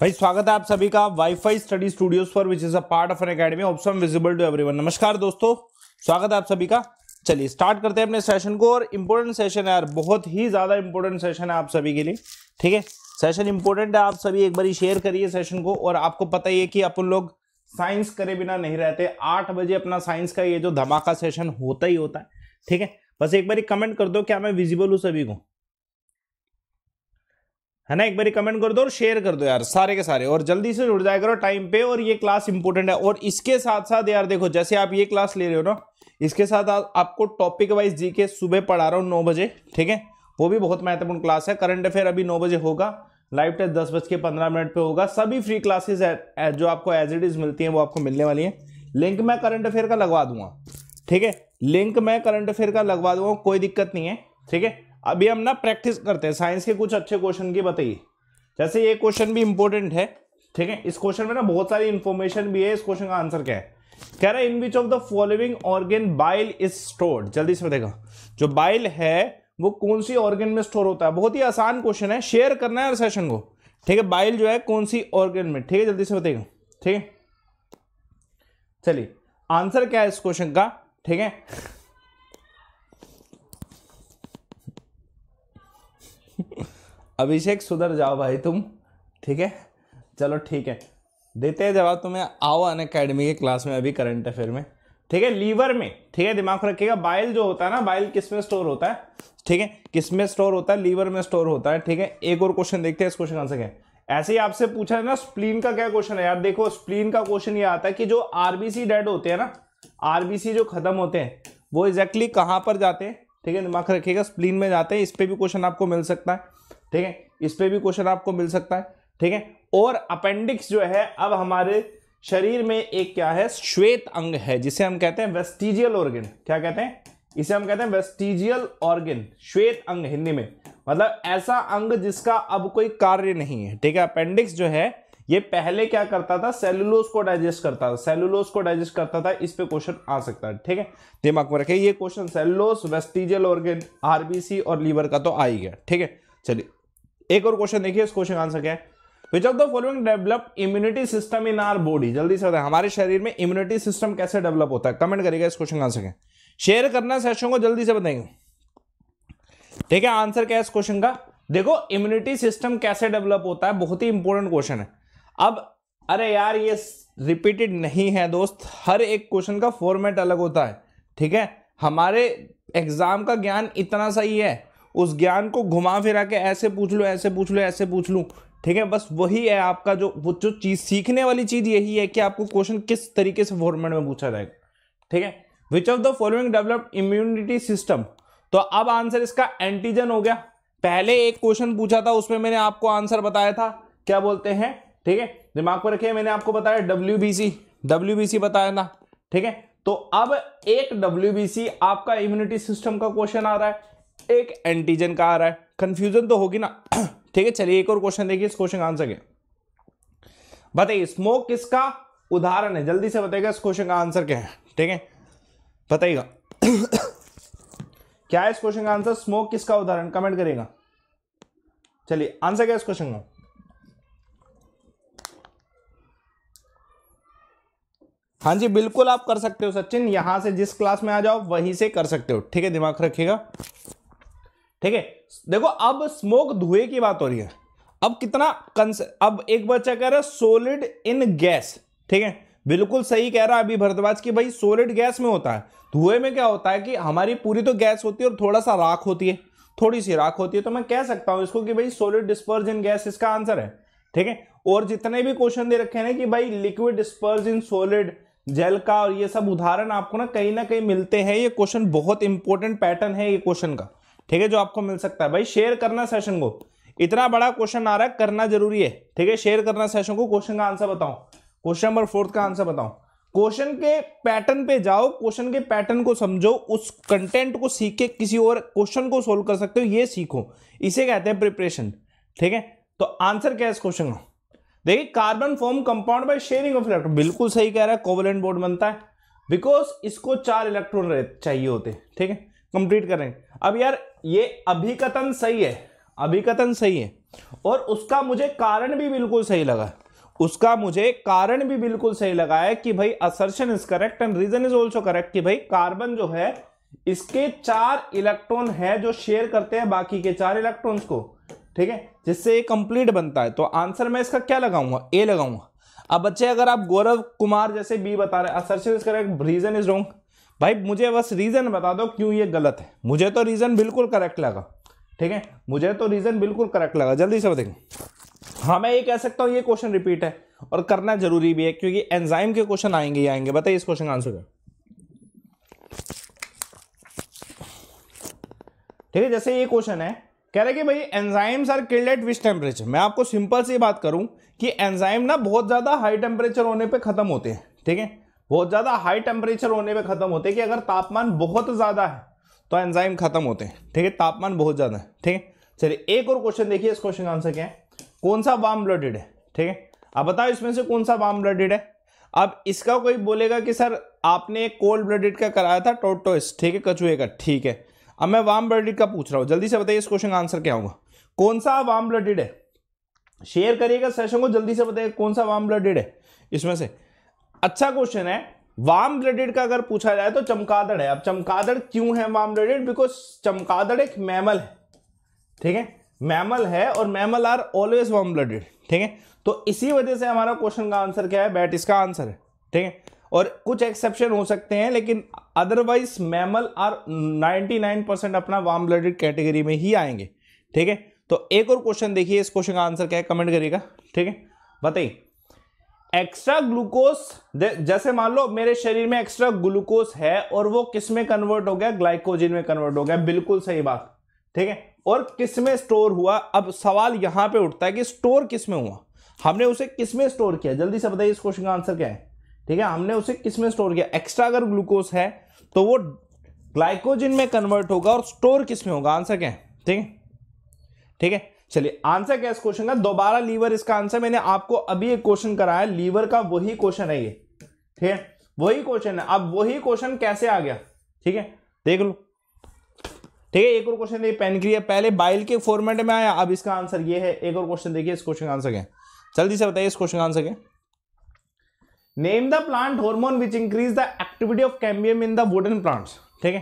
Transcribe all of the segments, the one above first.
भाई स्वागत है आप सभी का वाईफाई स्टडी स्टूडियोज पर which is a part of Unacademy option visible to everyone नमस्कार दोस्तों स्वागत है आप सभी का चलिए स्टार्ट करते हैं अपने सेशन को और इम्पोर्टेंट सेशन है यार बहुत ही ज्यादा इंपॉर्टेंट सेशन है आप सभी के लिए ठीक है सेशन इंपॉर्टेंट है आप सभी एक बार शेयर करिए सेशन को और आपको पता ही है कि अपन लोग साइंस करे बिना नहीं रहते आठ बजे अपना साइंस का ये जो धमाका सेशन होता ही होता है ठीक है बस एक बार कमेंट कर दो क्या मैं विजिबल हूँ सभी को है ना एक बार कमेंट कर दो और शेयर कर दो यार सारे के सारे और जल्दी से जुड़ जाएगा करो टाइम पे और ये क्लास इंपॉर्टेंट है और इसके साथ साथ यार देखो जैसे आप ये क्लास ले रहे हो ना इसके साथ आ, आपको टॉपिक वाइज जी के सुबह पढ़ा रहा हूँ नौ बजे ठीक है वो भी बहुत महत्वपूर्ण क्लास है करंट अफेयर अभी नौ बजे होगा लाइव टेस्ट दस बज के पंद्रह मिनट पे होगा सभी फ्री क्लासेस जो आपको एज इट इज मिलती हैं वो आपको मिलने वाली हैं लिंक मैं करंट अफेयर का लगवा दूंगा ठीक है लिंक मैं करंट अफेयर का लगवा दूंगा कोई दिक्कत नहीं है ठीक है अभी हम ना प्रैक्टिस करते हैं साइंस के कुछ अच्छे क्वेश्चन की बताइए जैसे ये क्वेश्चन भी इंपॉर्टेंट है ठीक है इस क्वेश्चन में ना बहुत सारी इंफॉर्मेशन भी है इस क्वेश्चन का आंसर क्या है कह रहा है in which of the following organ bile is stored जल्दी से बताएगा जो बाइल है वो कौन सी ऑर्गेन में स्टोर होता है बहुत ही आसान क्वेश्चन है शेयर करना है सेशन को ठीक है बाइल जो है कौन सी ऑर्गेन में ठीक है जल्दी से बताएगा ठीक है चलिए आंसर क्या है इस क्वेश्चन का ठीक है अभिषेक सुधर जाओ भाई तुम ठीक है चलो ठीक है देते हैं जवाब तुम्हें आओ अन अकेडमी के क्लास में अभी करंट अफेयर में ठीक है लीवर में ठीक है दिमाग रखिएगा बाइल जो होता है ना बाइल किस में स्टोर होता है ठीक है किस में स्टोर होता है लीवर में स्टोर होता है ठीक है एक और क्वेश्चन देखते हैं इस क्वेश्चन आंसर क्या ऐसे ही आपसे पूछा है ना स्प्लीन का क्या क्वेश्चन है यार देखो स्प्लीन का क्वेश्चन ये आता है कि जो आरबीसी डेड होते हैं ना आरबीसी जो खत्म होते हैं वो एग्जैक्टली exactly कहाँ पर जाते हैं ठीक है दिमाग रखिएगा स्प्लीन में जाते हैं इस पर भी क्वेश्चन आपको मिल सकता है ठीक है इस पर भी क्वेश्चन आपको मिल सकता है ठीक है और अपेंडिक्स जो है अब हमारे शरीर में एक क्या है श्वेत अंग है जिसे हम कहते हैं वेस्टिजियल ऑर्गेन क्या कहते हैं इसे हम कहते हैं वेस्टिजियल ऑर्गेन श्वेत अंग हिंदी में मतलब ऐसा अंग जिसका अब कोई कार्य नहीं है ठीक है अपेंडिक्स जो है ये पहले क्या करता था सेलुलोज को डाइजेस्ट करता था सेलुलोज को डाइजेस्ट करता था इस पे क्वेश्चन आ सकता है ठीक है दिमाग में रखिए ये question cellulose vestigial organ RBC और लीवर का तो आ ही गया ठीक है चलिए एक और क्वेश्चन देखिए इस क्वेश्चन का आंसर क्या है which of the following develop immunity system in our body जल्दी से बताए हमारे शरीर में इम्यूनिटी सिस्टम कैसे डेवलप होता है कमेंट करेगा इस क्वेश्चन का आंसर क्या शेयर करना सेशन को जल्दी से बताएंगे ठीक है आंसर क्या है इस क्वेश्चन का देखो इम्यूनिटी सिस्टम कैसे डेवलप होता है बहुत ही इंपॉर्टेंट क्वेश्चन है अब अरे यार ये रिपीटेड नहीं है दोस्त हर एक क्वेश्चन का फॉर्मेट अलग होता है ठीक है हमारे एग्जाम का ज्ञान इतना सही है उस ज्ञान को घुमा फिरा के ऐसे पूछ लो ऐसे पूछ लो ऐसे पूछ लूँ ठीक है बस वही है आपका जो वो जो चीज़ सीखने वाली चीज़ यही है कि आपको क्वेश्चन किस तरीके से फॉर्मेट में पूछा जाएगा ठीक है which of the following develop immunity system तो अब आंसर इसका एंटीजन हो गया पहले एक क्वेश्चन पूछा था उसमें मैंने आपको आंसर बताया था क्या बोलते हैं ठीक है दिमाग पर रखिए मैंने आपको बताया W B C W B C बताया था ठीक है तो अब एक डब्ल्यू बी सी आपका इम्यूनिटी सिस्टम का क्वेश्चन आ रहा है एक एंटीजन का आ रहा है कंफ्यूजन तो होगी ना ठीक है चलिए एक और क्वेश्चन देखिए इस क्वेश्चन का आंसर क्या बताइए स्मोक किसका उदाहरण है जल्दी से बताइएगा इस क्वेश्चन का आंसर क्या है ठीक है बताइएगा क्या है इस क्वेश्चन का आंसर स्मोक किसका उदाहरण कमेंट करेगा चलिए आंसर क्या इस क्वेश्चन का हाँ जी बिल्कुल आप कर सकते हो सचिन यहां से जिस क्लास में आ जाओ वहीं से कर सकते हो ठीक है दिमाग रखिएगा ठीक है देखो अब स्मोक धुएं की बात हो रही है अब कितना कंसे अब एक बच्चा कह रहा है सोलिड इन गैस ठीक है बिल्कुल सही कह रहा है अभी भरद्वाज कि भाई सोलिड गैस में होता है धुएं में क्या होता है कि हमारी पूरी तो गैस होती है और थोड़ा सा राख होती है थोड़ी सी राख होती है तो मैं कह सकता हूं इसको कि भाई सोलिड डिस्पर्ज इन गैस इसका आंसर है ठीक है और जितने भी क्वेश्चन दे रखे हैं कि भाई liquid disperse in solid gel का और ये सब उदाहरण आपको ना कहीं ना कहीं मिलते हैं ये क्वेश्चन बहुत इंपॉर्टेंट पैटर्न है ये क्वेश्चन का ठीक है जो आपको मिल सकता है भाई शेयर करना सेशन को इतना बड़ा क्वेश्चन आ रहा है करना जरूरी है ठीक है शेयर करना सेशन को क्वेश्चन का आंसर बताओ क्वेश्चन नंबर फोर्थ का आंसर बताओ क्वेश्चन के पैटर्न पे जाओ क्वेश्चन के पैटर्न को समझो उस कंटेंट को सीख के किसी और क्वेश्चन को सोल्व कर सकते हो ये सीखो इसे कहते हैं प्रिपरेशन ठीक है तो आंसर क्या है इस क्वेश्चन का देखिए carbon form compound by sharing of electron बिल्कुल सही कह रहा है कोवलेंट बोर्ड बनता है बिकॉज इसको चार इलेक्ट्रॉन चाहिए होते ठीक है कंप्लीट करें अब यार ये अभिकथन सही है अभिकथन सही है और उसका मुझे कारण भी बिल्कुल सही लगा उसका मुझे कारण भी बिल्कुल सही लगा है कि भाई assertion is correct and reason is also correct कि भाई कार्बन जो है इसके चार इलेक्ट्रॉन है जो शेयर करते हैं बाकी के चार इलेक्ट्रॉन्स को ठीक है जिससे ये कंप्लीट बनता है तो आंसर मैं इसका क्या लगाऊंगा ए लगाऊंगा अब बच्चे अगर आप गौरव कुमार जैसे बी बता रहे assertion is correct reason is wrong भाई मुझे बस रीज़न बता दो क्यों ये गलत है मुझे तो रीज़न बिल्कुल करेक्ट लगा ठीक है मुझे तो रीज़न बिल्कुल करेक्ट लगा जल्दी से बताएंगे हाँ मैं ये कह सकता हूँ ये क्वेश्चन रिपीट है और करना जरूरी भी है क्योंकि एंजाइम के क्वेश्चन आएंगे आएंगे बताइए इस क्वेश्चन का आंसर क्या ठीक है जैसे ये क्वेश्चन है कह रहे कि भाई enzymes are killed at which temperature मैं आपको सिंपल से बात करूं कि एंजाइम ना बहुत ज़्यादा हाई टेम्परेचर होने पे ख़त्म होते हैं ठीक है बहुत ज़्यादा हाई टेम्परेचर होने में ख़त्म होते हैं कि अगर तापमान बहुत ज़्यादा है तो एंजाइम खत्म होते हैं ठीक है तापमान बहुत ज़्यादा है ठीक है चलिए एक और क्वेश्चन देखिए इस क्वेश्चन का आंसर क्या है कौन सा वार्म ब्लडेड है ठीक है अब बताओ इसमें से कौन सा वार्म ब्लडेड है अब इसका कोई बोलेगा कि सर आपने एक कोल्ड ब्लडेड का कराया था टोटोइस तो, तो ठीक है कछुए का ठीक है अब मैं वार्म ब्लडेड का पूछ रहा हूँ जल्दी से बताइए इस क्वेश्चन का आंसर क्या होगा कौन सा वार्म ब्लडेड है शेयर करिएगा सेशन को जल्दी से बताइए कौन सा वार्म ब्लडेड है इसमें से अच्छा क्वेश्चन है वाम ब्लडेड का अगर पूछा जाए तो चमकादड़ है अब चमकादड़ क्यों है वाम ब्लडेड बिकॉज चमकादड़ एक मैमल है ठीक है मैमल है और mammal are always warm blooded ठीक है तो इसी वजह से हमारा क्वेश्चन का आंसर क्या है बैट इसका आंसर है ठीक है और कुछ एक्सेप्शन हो सकते हैं लेकिन अदरवाइज मैमल आर 99 अपना वाम ब्लडेड कैटेगरी में ही आएंगे ठीक है तो एक और क्वेश्चन देखिए इस क्वेश्चन का आंसर क्या है कमेंट करिएगा ठीक है बताइए एक्स्ट्रा ग्लूकोज जैसे मान लो मेरे शरीर में एक्स्ट्रा ग्लूकोस है और वो किस में कन्वर्ट हो गया ग्लाइकोजिन में कन्वर्ट हो गया बिल्कुल सही बात ठीक है और किस में स्टोर हुआ अब सवाल यहां पे उठता है कि स्टोर किस में हुआ हमने उसे किस में स्टोर किया जल्दी से बताइए इस क्वेश्चन का आंसर क्या है ठीक है हमने उसे किस में स्टोर किया एक्स्ट्रा अगर ग्लूकोज है तो वो ग्लाइकोजिन में कन्वर्ट होगा और स्टोर किस में होगा आंसर क्या है ठीक है ठीक है चलिए आंसर क्या इस क्वेश्चन का दोबारा लीवर इसका आंसर मैंने आपको अभी एक क्वेश्चन कराया लीवर का वही क्वेश्चन है ये ठीक है वही क्वेश्चन है अब वही क्वेश्चन कैसे आ गया ठीक है देख लो ठीक है एक और क्वेश्चन देखिए पेनक्रिया पहले बाइल के फॉर्मेट में आया अब इसका आंसर ये है एक और क्वेश्चन देखिए इस क्वेश्चन का आंसर क्या जल्दी से बताइए इस क्वेश्चन का आंसर क्या name the plant hormone which increase the activity of cambium in the wooden plants ठीक है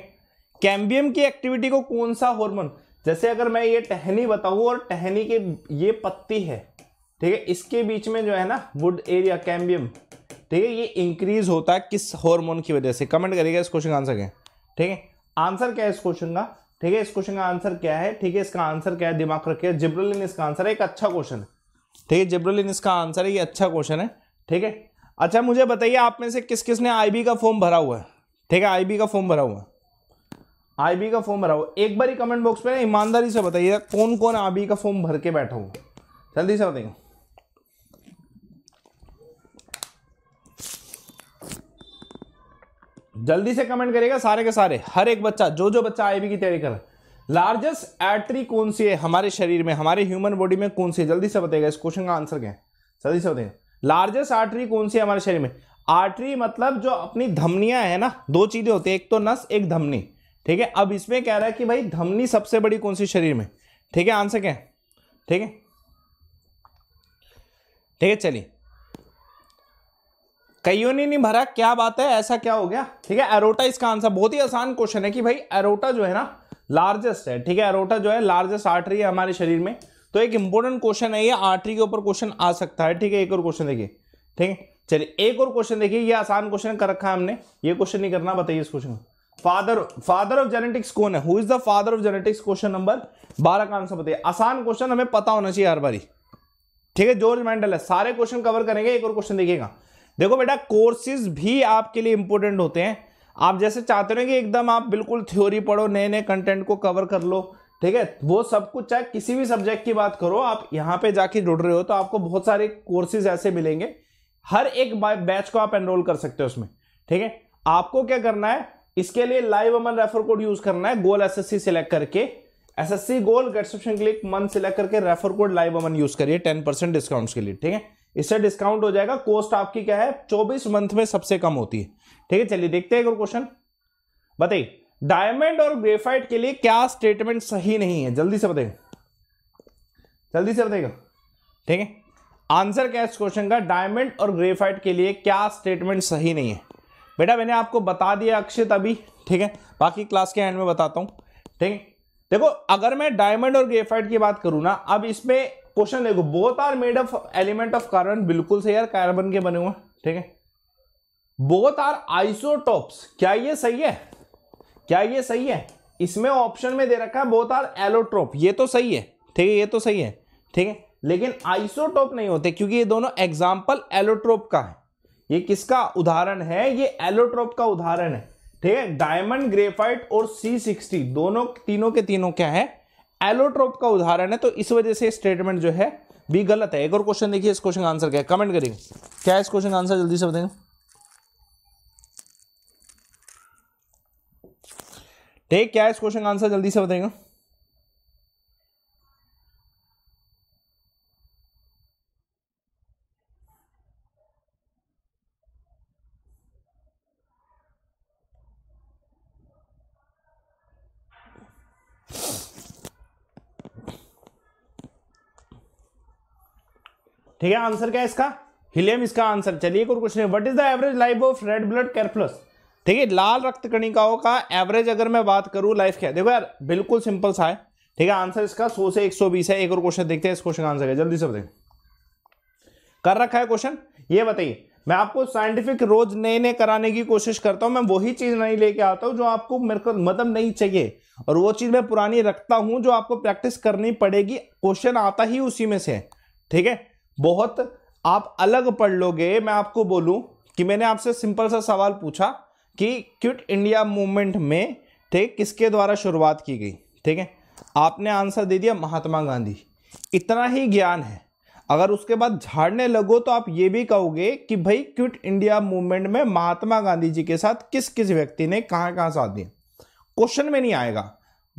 कैम्बियम की एक्टिविटी को कौन सा हॉर्मोन जैसे अगर मैं ये टहनी बताऊं और टहनी के ये पत्ती है ठीक है इसके बीच में जो है ना वुड एरिया कैम्बियम ठीक है ये इंक्रीज होता है किस हार्मोन की वजह से कमेंट करिएगा इस क्वेश्चन का आंसर क्या ठीक है आंसर क्या है इस क्वेश्चन का ठीक है इस क्वेश्चन का आंसर क्या है ठीक है इसका आंसर क्या है दिमाग रखिए जिब्रोलिन इसका आंसर है एक अच्छा क्वेश्चन है ठीक है जिब्रोलिन इसका आंसर है ये अच्छा क्वेश्चन है ठीक है अच्छा मुझे बताइए आप में से किस किसने आई बी का फॉर्म भरा हुआ है ठीक है बी का फॉर्म भरा हुआ है आईबी का फॉर्म भरा हो एक बार ही कमेंट बॉक्स में ना ईमानदारी से बताइए कौन कौन आईबी का फॉर्म भर के बैठा हो जल्दी से बताइए जल्दी से कमेंट करेगा सारे के सारे हर एक बच्चा जो जो बच्चा आईबी की तैयारी कर लार्जेस्ट एट्री कौन सी है हमारे शरीर में हमारे ह्यूमन बॉडी में कौन सी है जल्दी से बताइएगा इस क्वेश्चन का आंसर क्या है जल्दी से बताइए लार्जेस्ट आर्टरी कौन सी है हमारे शरीर में आर्टरी मतलब जो अपनी धमनियां है ना दो चीजें होती है एक तो नस एक धमनी ठीक है अब इसमें कह रहा है कि भाई धमनी सबसे बड़ी कौन सी शरीर में ठीक है आंसर क्या ठीक है ठीक है चलिए कईयों ने नहीं भरा क्या बात है ऐसा क्या हो गया ठीक है एरोटा इसका आंसर बहुत ही आसान क्वेश्चन है कि भाई एरोटा जो है ना लार्जेस्ट है ठीक है एरोटा जो है लार्जेस्ट आर्टरी है हमारे शरीर में तो एक इंपॉर्टेंट क्वेश्चन है ये आर्टरी के ऊपर क्वेश्चन आ सकता है ठीक है एक और क्वेश्चन देखिए ठीक है चलिए एक और क्वेश्चन देखिए ये आसान क्वेश्चन कर रखा है हमने ये क्वेश्चन नहीं करना बताइए इस question father father of genetics कौन है who is the father of genetics question number बारह का आंसर बताइए आसान क्वेश्चन हमें पता होना चाहिए हर बारी ठीक है जॉर्ज मैंडल है सारे क्वेश्चन कवर करेंगे एक और क्वेश्चन देखिएगा देखो बेटा कोर्सेज भी आपके लिए इंपॉर्टेंट होते हैं आप जैसे चाहते हो कि एकदम आप बिल्कुल थ्योरी पढ़ो नए नए कंटेंट को कवर कर लो ठीक है वो सब कुछ चाहे किसी भी सब्जेक्ट की बात करो आप यहाँ पे जाके जुड़ रहे हो तो आपको बहुत सारे कोर्सेज ऐसे मिलेंगे हर एक बैच को आप एनरोल कर सकते हो उसमें ठीक है आपको क्या करना है इसके लिए live Aman refer code use करना है गोल एसएससी सिलेक्ट करके एसएससी गोल ग्रेजुएशन के लिए मंथ सिलेक्ट करके refer code live Aman use करिए टेन परसेंट डिस्काउंट के लिए ठीक है इससे डिस्काउंट हो जाएगा कॉस्ट आपकी क्या है चौबीस मंथ में सबसे कम होती है ठीक है चलिए देखते हैं एक और क्वेश्चन बताइए डायमंड और ग्रेफाइट के लिए क्या स्टेटमेंट सही नहीं है जल्दी से बताइए जल्दी से बताइएगा ठीक है आंसर क्या है इस क्वेश्चन का डायमंड और ग्रेफाइट के लिए क्या स्टेटमेंट सही नहीं है बेटा मैंने आपको बता दिया अक्षित अभी ठीक है बाकी क्लास के एंड में बताता हूँ ठीक है देखो अगर मैं डायमंड और ग्रेफाइट की बात करूँ ना अब इसमें क्वेश्चन देखो both are made of element of carbon बिल्कुल सही यार कार्बन के बने हुए ठीक है बोथ आर आइसोटॉप्स क्या ये सही है क्या ये सही है इसमें ऑप्शन में दे रखा है बोथ आर एलोट्रोप ये तो सही है ठीक है ये तो सही है ठीक है लेकिन आइसोटोप नहीं होते क्योंकि ये दोनों एग्जाम्पल एलोट्रोप का है ये किसका उदाहरण है ये एलोट्रोप का उदाहरण है ठीक है डायमंड ग्रेफाइट और सी सिक्सटी दोनों तीनों के तीनों क्या है एलोट्रोप का उदाहरण है तो इस वजह से स्टेटमेंट जो है भी गलत है एक और क्वेश्चन देखिए इस क्वेश्चन का आंसर क्या है कमेंट करेंगे क्या है इस क्वेश्चन का आंसर जल्दी से बताएंगे ठीक क्या है इस क्वेश्चन का आंसर जल्दी से बताएंगे ठीक है आंसर क्या है इसका हिलियम इसका आंसर चलिए और क्वेश्चन नहीं what is the average life of red blood corpuscles ठीक है लाल रक्त कणिकाओं का एवरेज अगर मैं बात करूं लाइफ क्या देखो यार बिल्कुल सिंपल सा है ठीक है आंसर इसका 100 से 120 है एक और क्वेश्चन देखते हैं इस क्वेश्चन का आंसर क्या जल्दी से बताइए कर रखा है क्वेश्चन ये बताइए मैं आपको साइंटिफिक रोज नए नए कराने की कोशिश करता हूं मैं वही चीज नहीं लेके आता हूं जो आपको मेरे को मतलब नहीं चाहिए और वो चीज मैं पुरानी रखता हूं जो आपको प्रैक्टिस करनी पड़ेगी क्वेश्चन आता ही उसी में से ठीक है बहुत आप अलग पढ़ लोगे मैं आपको बोलूं कि मैंने आपसे सिंपल सा सवाल पूछा कि क्विट इंडिया मूवमेंट में ठीक किसके द्वारा शुरुआत की गई ठीक है आपने आंसर दे दिया महात्मा गांधी इतना ही ज्ञान है अगर उसके बाद झाड़ने लगो तो आप ये भी कहोगे कि भाई क्विट इंडिया मूवमेंट में महात्मा गांधी जी के साथ किस किस व्यक्ति ने कहाँ कहाँ साथ दिया क्वेश्चन में नहीं आएगा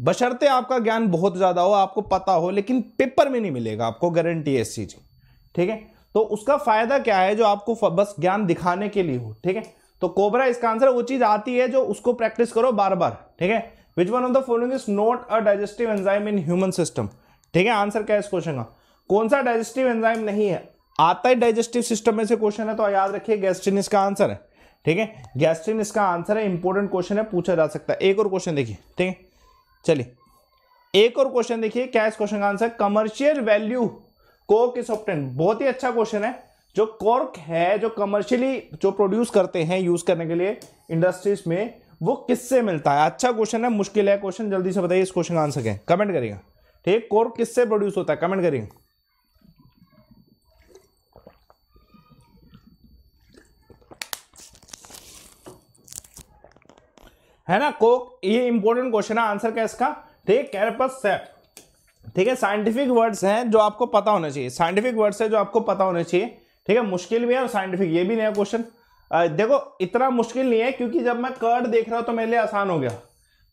बशर्ते आपका ज्ञान बहुत ज़्यादा हो आपको पता हो लेकिन पेपर में नहीं मिलेगा आपको गारंटी है इस चीज़ की ठीक है तो उसका फायदा क्या है जो आपको बस ज्ञान दिखाने के लिए हो ठीक है तो कोबरा इसका आंसर वो चीज आती है जो उसको प्रैक्टिस करो बार बार ठीक है which one of the following is not a digestive enzyme in human system ठीक है आंसर क्या है इस क्वेश्चन का कौन सा डाइजेस्टिव एंजाइम नहीं है आता ही डाइजेस्टिव सिस्टम में से क्वेश्चन है तो याद रखिए गैस्ट्रिन इसका आंसर है ठीक है गैस्ट्रिन इसका आंसर है इंपॉर्टेंट क्वेश्चन है पूछा जा सकता है एक और क्वेश्चन देखिए ठीक है चलिए एक और क्वेश्चन देखिए क्या इस क्वेश्चन का answer commercial value coke is obtained बहुत ही अच्छा क्वेश्चन है जो कॉर्क है जो कमर्शियली जो प्रोड्यूस करते हैं यूज करने के लिए इंडस्ट्रीज में वो किससे मिलता है अच्छा क्वेश्चन है मुश्किल है क्वेश्चन जल्दी से बताइए इस क्वेश्चन का आंसर क्या है कमेंट करिएगा ठीक कोर्क किससे प्रोड्यूस होता है कमेंट करिएगा है ना कोक ये इंपॉर्टेंट क्वेश्चन है आंसर क्या इसका ठीक कैरपस सेप ठीक है साइंटिफिक वर्ड्स हैं जो आपको पता होना चाहिए साइंटिफिक वर्ड्स है जो आपको पता होना चाहिए ठीक है मुश्किल भी है और साइंटिफिक ये भी नया क्वेश्चन देखो इतना मुश्किल नहीं है क्योंकि जब मैं कर्ड देख रहा हूं तो मेरे लिए आसान हो गया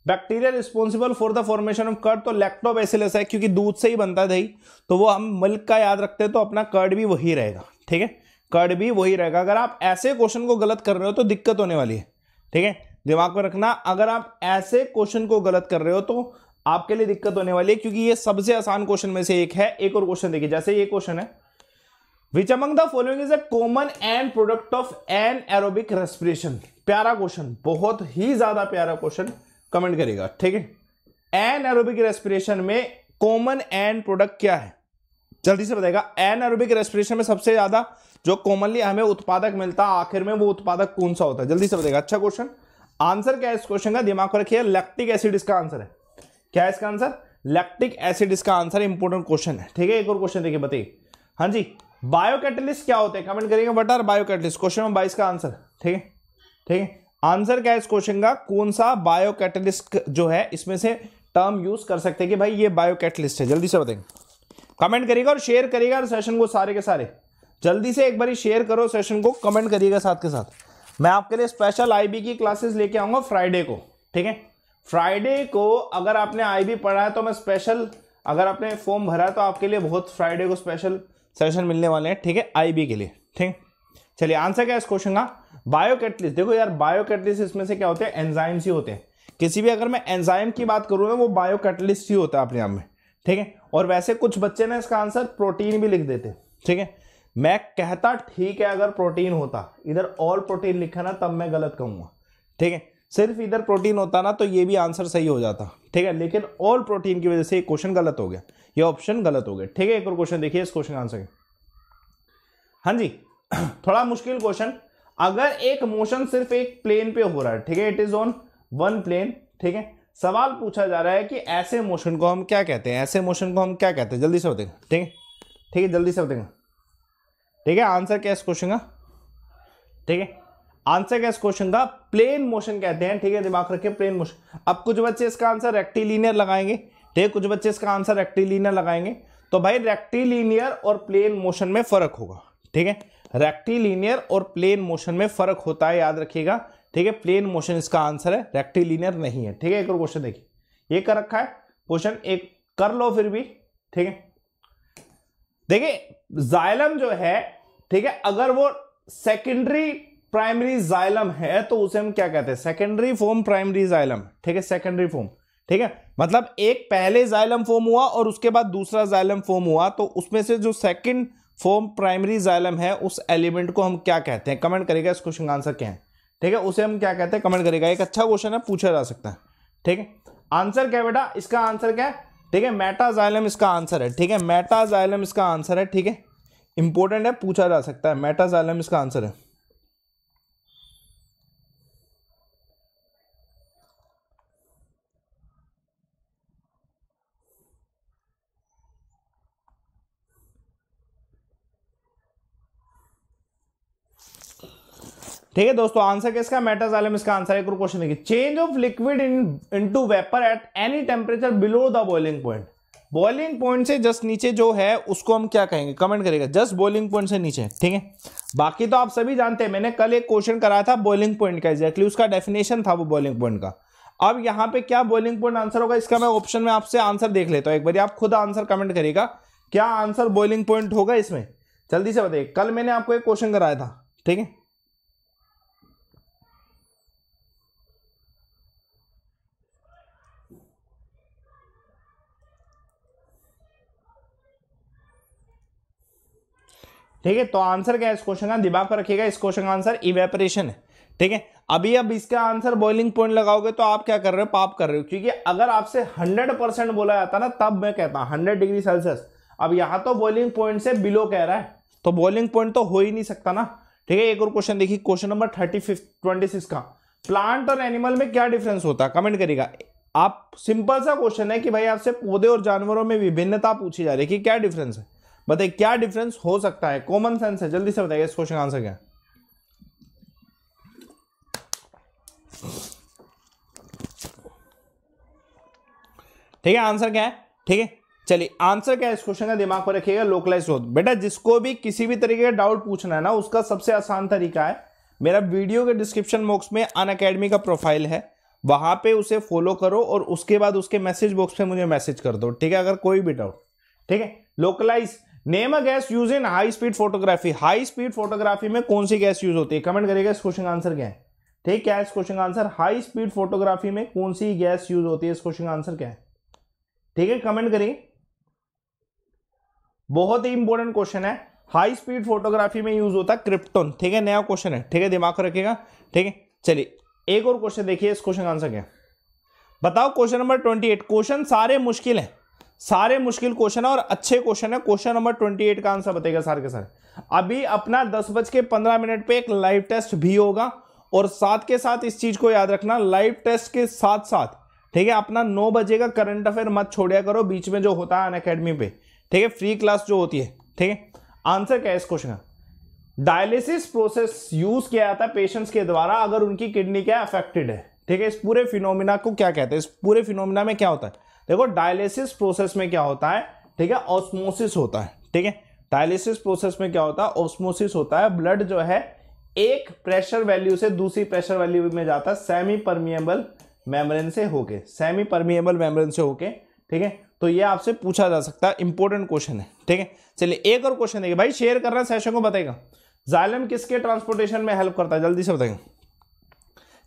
bacteria responsible for the formation of curd तो लैक्टोबैसिलस है क्योंकि दूध से ही बनता है दही तो वो हम मिल्क का याद रखते हैं तो अपना कर्ड भी वही रहेगा ठीक है कर्ड भी वही रहेगा अगर आप ऐसे क्वेश्चन को गलत कर रहे हो तो दिक्कत होने वाली है ठीक है दिमाग में रखना अगर आप ऐसे क्वेश्चन को गलत कर रहे हो तो आपके लिए दिक्कत होने वाली है क्योंकि ये सबसे आसान क्वेश्चन में से एक है एक और क्वेश्चन देखिए जैसे ये क्वेश्चन है which among the following is a common end product of anaerobic respiration प्यारा क्वेश्चन बहुत ही ज्यादा प्यारा क्वेश्चन कमेंट करेगा ठीक है एन एरोबिक रेस्पिरेशन में कॉमन एंड प्रोडक्ट क्या है जल्दी से बताएगा एन एरोबिक रेस्पिरेशन में सबसे ज्यादा जो कॉमनली हमें उत्पादक मिलता है आखिर में वो उत्पादक कौन सा होता है जल्दी से बताएगा अच्छा क्वेश्चन आंसर क्या है इस क्वेश्चन का दिमाग को रखिए लैक्टिक एसिड इसका आंसर है क्या है इसका आंसर लैक्टिक एसिड इसका आंसर इंपोर्टेंट क्वेश्चन है ठीक है एक और क्वेश्चन देखिए बताइए हाँ जी बायोकैटलिस्ट क्या होते हैं कमेंट करेंगे बटर बायोकैटलिस्ट क्वेश्चन नंबर बाईस का आंसर ठीक है ठीक है आंसर क्या है इस क्वेश्चन का कौन सा बायोकैटलिस्ट जो है इसमें से टर्म यूज कर सकते हैं कि भाई ये बायोकैटलिस्ट है जल्दी से बताएंगे कमेंट करिएगा और शेयर करिएगा सेशन को सारे के सारे जल्दी से एक बार शेयर करो सेशन को कमेंट करिएगा साथ के साथ मैं आपके लिए स्पेशल आईबी की क्लासेस लेके आऊंगा फ्राइडे को ठीक है फ्राइडे को अगर आपने आईबी पढ़ा है तो मैं स्पेशल अगर आपने फॉर्म भरा है तो आपके लिए बहुत फ्राइडे को स्पेशल सेशन मिलने वाले हैं ठीक है आईबी के लिए ठीक चलिए आंसर क्या है इस क्वेश्चन का कैटलिस्ट देखो यार बायोकेटलिस्ट इसमें से क्या होते हैं एंजाइम्स ही होते हैं किसी भी अगर मैं एंजाइम की बात करूँ ना वो बायोकेटलिस्ट ही होता है अपने आप में ठीक है और वैसे कुछ बच्चे ना इसका आंसर प्रोटीन भी लिख देते ठीक है मैं कहता ठीक है अगर प्रोटीन होता इधर ऑल प्रोटीन लिखा ना तब मैं गलत कहूँगा ठीक है सिर्फ इधर प्रोटीन होता ना तो ये भी आंसर सही हो जाता ठीक है लेकिन ऑल प्रोटीन की वजह से ये क्वेश्चन गलत हो गया ये ऑप्शन गलत हो गया ठीक है एक और क्वेश्चन देखिए इस क्वेश्चन का आंसर हाँ जी थोड़ा मुश्किल क्वेश्चन अगर एक मोशन सिर्फ एक प्लेन पे हो रहा है ठीक है it is on one plane ठीक है सवाल पूछा जा रहा है कि ऐसे मोशन को हम क्या कहते हैं ऐसे मोशन को हम क्या कहते हैं जल्दी से बताएंगे ठीक है ठीक है जल्दी से बताएंगे ठीक है आंसर क्या है इस क्वेश्चन का ठीक है आंसर क्या इस क्वेश्चन का प्लेन मोशन कहते हैं ठीक है दिमाग रखें प्लेन मोशन अब कुछ बच्चे इसका आंसर रेक्टिलीनियर लगाएंगे ठीक है कुछ बच्चे इसका आंसर रेक्टिलीनियर लगाएंगे तो भाई रेक्टिलीनियर और प्लेन मोशन में फर्क होगा ठीक है रेक्टिलीनियर और प्लेन मोशन में फर्क होता है याद रखिएगा ठीक है प्लेन मोशन इसका आंसर है रेक्टिलीनियर नहीं है ठीक है एक और क्वेश्चन देखिए ये कर रखा है क्वेश्चन एक कर लो फिर भी ठीक है देखिए जाइलम जो है ठीक है अगर वो सेकेंडरी प्राइमरी जाइलम है तो उसे हम क्या कहते हैं सेकेंडरी फॉर्म प्राइमरी जाइलम ठीक है सेकेंडरी फॉर्म ठीक है मतलब एक पहले जाइलम फॉर्म हुआ और उसके बाद दूसरा जाइलम फॉर्म हुआ तो उसमें से जो सेकंड फॉर्म प्राइमरी जाइलम है उस एलिमेंट को हम क्या कहते हैं कमेंट करेगा इस क्वेश्चन का आंसर क्या है ठीक है उसे हम क्या कहते हैं कमेंट करेगा एक अच्छा क्वेश्चन है पूछा जा सकता है ठीक है आंसर क्या बेटा इसका आंसर क्या है ठीक है मेटाजाइलम इसका आंसर है ठीक है मेटाजाइलम इसका आंसर है ठीक है इंपॉर्टेंट है पूछा जा सकता है मेटाजाइलम इसका आंसर है ठीक है दोस्तों आंसर किसका मैटर्स आलम इसका आंसर एक और क्वेश्चन देखिए change of liquid in into vapour at any temperature below the boiling point boiling point से जस्ट नीचे जो है उसको हम क्या कहेंगे कमेंट करेगा जस्ट बॉइलिंग पॉइंट से नीचे ठीक है बाकी तो आप सभी जानते हैं मैंने कल एक क्वेश्चन कराया था बॉइलिंग पॉइंट का एग्जैक्टली उसका डेफिनेशन था वो बॉइलिंग पॉइंट का अब यहाँ पे क्या बॉइलिंग पॉइंट आंसर होगा इसका मैं ऑप्शन में आपसे आंसर देख लेता हूँ एक बार आप खुद आंसर कमेंट करेगा क्या आंसर बॉइलिंग पॉइंट होगा इसमें जल्दी से बताइए कल मैंने आपको एक क्वेश्चन कराया था ठीक है ठीक है तो आंसर क्या है इस क्वेश्चन का दिमाग पर रखिएगा इस क्वेश्चन का आंसर इवेपरेशन है ठीक है अभी अब इसका आंसर बॉइलिंग पॉइंट लगाओगे तो आप क्या कर रहे हो पाप कर रहे हो क्योंकि अगर आपसे 100 परसेंट बोला जाता ना तब मैं कहता हूं 100 डिग्री सेल्सियस अब यहां तो बॉइलिंग पॉइंट से बिलो कह रहा है तो बॉइलिंग पॉइंट तो हो ही नहीं सकता ना ठीक है एक और क्वेश्चन देखिए क्वेश्चन नंबर थर्टी फिफ्थ का प्लांट और एनिमल में क्या डिफरेंस होता है कमेंट करेगा आप सिंपल सा क्वेश्चन है कि भाई आपसे पौधे और जानवरों में विभिन्नता पूछी जा रही है कि क्या डिफरेंस है बताइए क्या डिफरेंस हो सकता है कॉमन सेंस है जल्दी से बताइए इस क्वेश्चन का आंसर क्या ठीक है आंसर क्या है ठीक है चलिए आंसर क्या है इस क्वेश्चन का दिमाग पर रखिएगा लोकलाइज ग्रोथ बेटा जिसको भी किसी भी तरीके का डाउट पूछना है ना उसका सबसे आसान तरीका है मेरा वीडियो के डिस्क्रिप्शन बॉक्स में अन अकेडमी का प्रोफाइल है वहां पे उसे फॉलो करो और उसके बाद उसके मैसेज बॉक्स पे मुझे मैसेज कर दो ठीक है अगर कोई भी डाउट ठीक है localize name a gas use in high speed photography high speed photography में कौन सी गैस यूज होती है कमेंट करेगा इस क्वेश्चन का आंसर क्या है ठीक क्या है इस क्वेश्चन का आंसर हाई स्पीड फोटोग्राफी में कौन सी गैस यूज होती है इस क्वेश्चन का आंसर क्या है ठीक है कमेंट करिए बहुत ही इंपॉर्टेंट क्वेश्चन है हाई स्पीड फोटोग्राफी में यूज होता है क्रिप्टोन ठीक है नया क्वेश्चन है ठीक है दिमाग रखेगा ठीक है चलिए एक और क्वेश्चन देखिए इस क्वेश्चन का आंसर क्या बताओ question number twenty eight question सारे मुश्किल हैं सारे मुश्किल क्वेश्चन है और अच्छे क्वेश्चन है क्वेश्चन नंबर ट्वेंटी एट का आंसर बताएगा सार के सर अभी अपना दस बज के पंद्रह मिनट पे एक लाइव टेस्ट भी होगा और साथ के साथ इस चीज को याद रखना लाइव टेस्ट के साथ साथ ठीक है अपना नौ बजे का करंट अफेयर मत छोड़िया करो बीच में जो होता है अन अकेडमी पे ठीक है फ्री क्लास जो होती है ठीक है आंसर क्या है इस क्वेश्चन का डायलिसिस प्रोसेस यूज किया जाता है पेशेंट्स के द्वारा अगर उनकी किडनी क्या अफेक्टेड है ठीक है इस पूरे फिनोमिना को क्या कहते हैं इस पूरे फिनोमिना में क्या होता है देखो डायलिसिस प्रोसेस में क्या होता है ठीक है ऑस्मोसिस होता है ठीक है डायलिसिस प्रोसेस में क्या होता है ऑस्मोसिस होता है ब्लड जो है एक प्रेशर वैल्यू से दूसरी प्रेशर वैल्यू में जाता है सेमी परमिएबल मेम्ब्रेन से होके सेमी परमिएबल मेम्ब्रेन से होके ठीक है तो ये आपसे पूछा जा सकता है इंपॉर्टेंट क्वेश्चन है ठीक है चलिए एक और क्वेश्चन देखिए भाई शेयर कर रहा है सेशन को बताएगा जाइलम किसके ट्रांसपोर्टेशन में हेल्प करता है जल्दी से बताएगा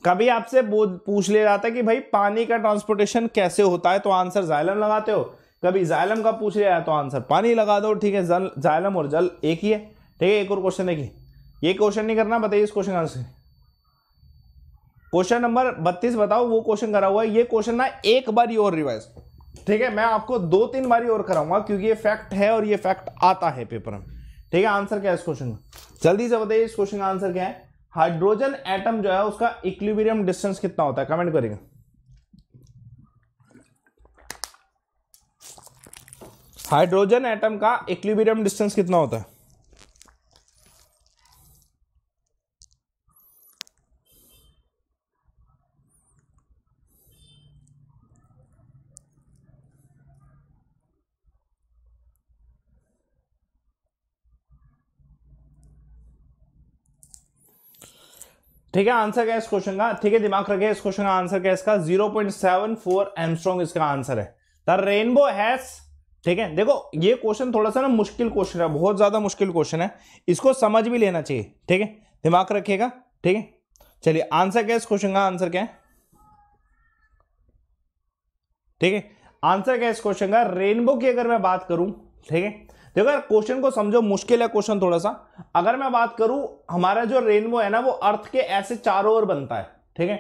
कभी आपसे पूछ ले जाता है कि भाई पानी का ट्रांसपोर्टेशन कैसे होता है तो आंसर जाइलम लगाते हो कभी जाइलम का पूछ लिया तो आंसर पानी लगा दो ठीक है जल जाइलम और जल एक ही है ठीक है एक और क्वेश्चन देखिए ये क्वेश्चन नहीं करना बताइए इस क्वेश्चन का आंसर क्वेश्चन नंबर बत्तीस बताओ वो क्वेश्चन करा हुआ है ये क्वेश्चन ना एक बार और रिवाइज ठीक है मैं आपको दो तीन ही और कराऊंगा क्योंकि ये फैक्ट है और ये फैक्ट आता है पेपर में ठीक है आंसर क्या है इस क्वेश्चन का जल्दी से बताइए इस क्वेश्चन का आंसर क्या है हाइड्रोजन एटम जो है उसका इक्विलिब्रियम डिस्टेंस कितना होता है कमेंट करेंगे हाइड्रोजन एटम का इक्विलिब्रियम डिस्टेंस कितना होता है ठीक है आंसर क्या है इस क्वेश्चन का ठीक है दिमाग रखे इस क्वेश्चन का आंसर क्या इसका जीरो पॉइंट इसका आंसर है द रेनबो हैज ठीक है देखो ये क्वेश्चन थोड़ा सा ना मुश्किल क्वेश्चन है बहुत ज्यादा मुश्किल क्वेश्चन है इसको समझ भी लेना चाहिए ठीक है दिमाग रखिएगा ठीक है चलिए आंसर क्या इस क्वेश्चन का आंसर क्या है ठीक है आंसर क्या इस क्वेश्चन का रेनबो की अगर मैं बात करूं ठीक है देखो यार क्वेश्चन को समझो मुश्किल है क्वेश्चन थोड़ा सा अगर मैं बात करूं हमारा जो रेनबो है ना वो अर्थ के ऐसे चारों ओर बनता है ठीक है